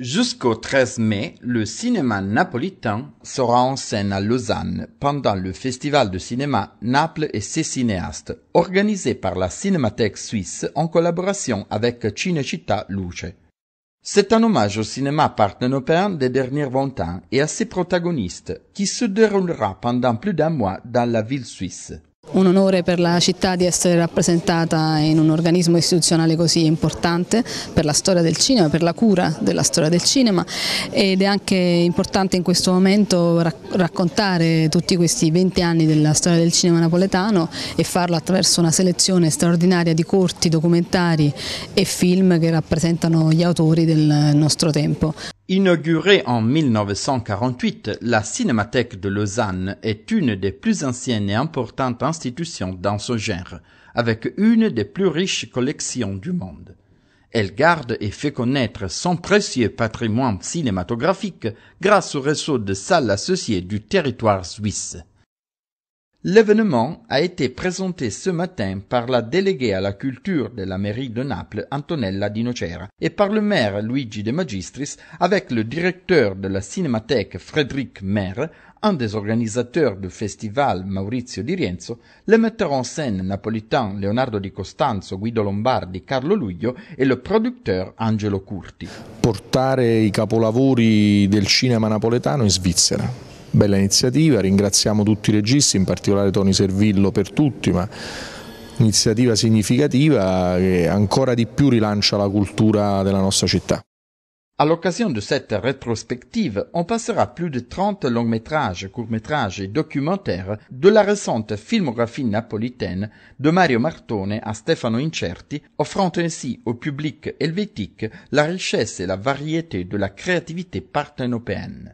Jusqu'au 13 mai, le cinéma napolitain sera en scène à Lausanne pendant le Festival de cinéma Naples et ses cinéastes, organisé par la Cinémathèque suisse en collaboration avec Cinecittà Luce. C'est un hommage au cinéma partenopéen des derniers vingt ans et à ses protagonistes, qui se déroulera pendant plus d'un mois dans la ville suisse. un onore per la città di essere rappresentata in un organismo istituzionale così importante per la storia del cinema, per la cura della storia del cinema ed è anche importante in questo momento raccontare tutti questi 20 anni della storia del cinema napoletano e farlo attraverso una selezione straordinaria di corti, documentari e film che rappresentano gli autori del nostro tempo. Inaugurée en 1948, la Cinémathèque de Lausanne est une des plus anciennes et importantes institutions dans ce genre, avec une des plus riches collections du monde. Elle garde et fait connaître son précieux patrimoine cinématographique grâce au réseau de salles associées du territoire suisse. L'événement a été présenté ce matin par la déléguée à la culture de la mairie de Naples, Antonella Di Nocera, et par le maire Luigi De Magistris, avec le directeur de la Cinémathèque Frédéric Maire, un des organisateurs du festival Maurizio Di Rienzo, le metteur en scène napolitain Leonardo Di Costanzo, Guido Lombardi, Carlo Luglio et le producteur Angelo Curti. Portare i capolavori del cinema napoletano in Svizzera. bella iniziativa, ringraziamo tutti i registi, in particolare Tony Servillo per tutti, ma un'iniziativa significativa che ancora di più rilancia la cultura della nostra città. À l'occasion de cette rétrospective, on passera plus de 30 longs métrages, courts métrages et documentaires della recente filmografia napolitaine di Mario Martone a Stefano Incerti, offrendo ainsi al pubblico elvetico la ricchezza e la varietà della creatività partenopeana.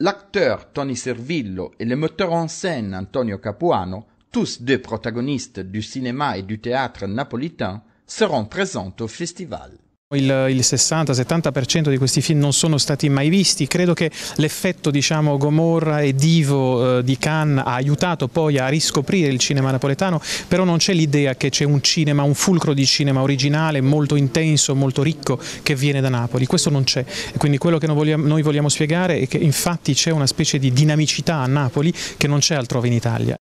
l'acteur Tony Servillo et le moteur en scène Antonio Capuano, tous deux protagonistes du cinéma et du théâtre napolitain, seront présents au festival. Il, il 60-70% di questi film non sono stati mai visti, credo che l'effetto diciamo, Gomorra e Divo eh, di Cannes ha aiutato poi a riscoprire il cinema napoletano, però non c'è l'idea che c'è un cinema, un fulcro di cinema originale molto intenso, molto ricco che viene da Napoli, questo non c'è, quindi quello che noi vogliamo, noi vogliamo spiegare è che infatti c'è una specie di dinamicità a Napoli che non c'è altrove in Italia.